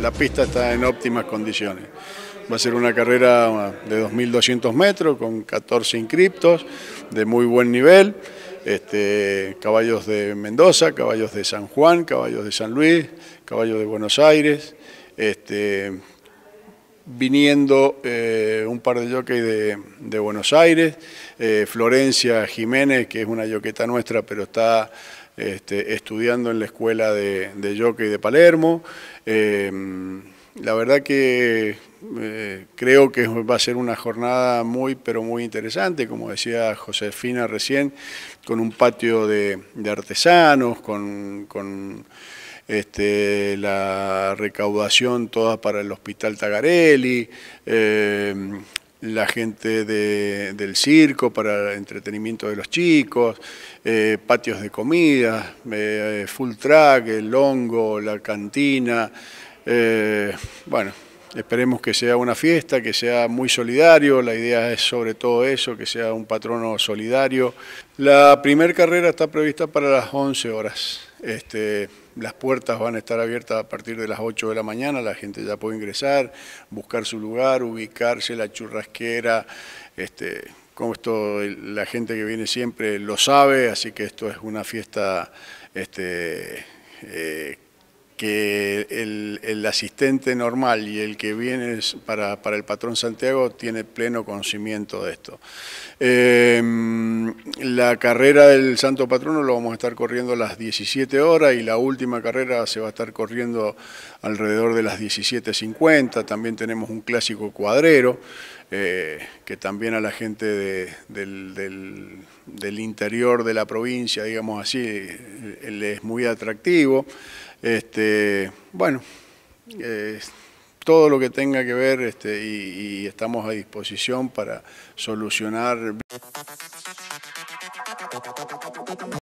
la pista está en óptimas condiciones. Va a ser una carrera de 2.200 metros con 14 inscriptos de muy buen nivel. Este, caballos de Mendoza, caballos de San Juan, caballos de San Luis, caballos de Buenos Aires. Este, viniendo eh, un par de jockeys de, Buenos Aires, eh, Florencia Jiménez, que es una yoqueta nuestra, pero está este, estudiando en la escuela de, de jockey de Palermo. Em, la verdad que eh, creo que va a ser una jornada muy, pero muy interesante, como decía Josefina recién, con un patio de, artesanos, con este, la recaudación toda para el Hospital Tagarelli, eh, la gente del circo para el entretenimiento de los chicos, eh, patios de comida, eh, full track, el hongo, la cantina. bueno, esperemos que sea una fiesta, que sea muy solidario, la idea es sobre todo eso, que sea un patrono solidario. La primera carrera está prevista para las 11 horas. Este, las puertas van a estar abiertas a partir de las 8 de la mañana, la gente ya puede ingresar, buscar su lugar, ubicarse, la churrasquera, este, como esto la gente que viene siempre lo sabe, así que esto es una fiesta este, eh, que el, asistente normal y el que viene para, para, el patrón Santiago tiene pleno conocimiento de esto. Em, la carrera del Santo Patrono lo vamos a estar corriendo a las 17 horas y la última carrera se va a estar corriendo alrededor de las 17.50. También tenemos un clásico cuadrero eh, que también a la gente del, interior de la provincia, digamos así, eh, le es muy atractivo. Este, bueno, todo lo que tenga que ver este, y estamos a disposición para solucionar.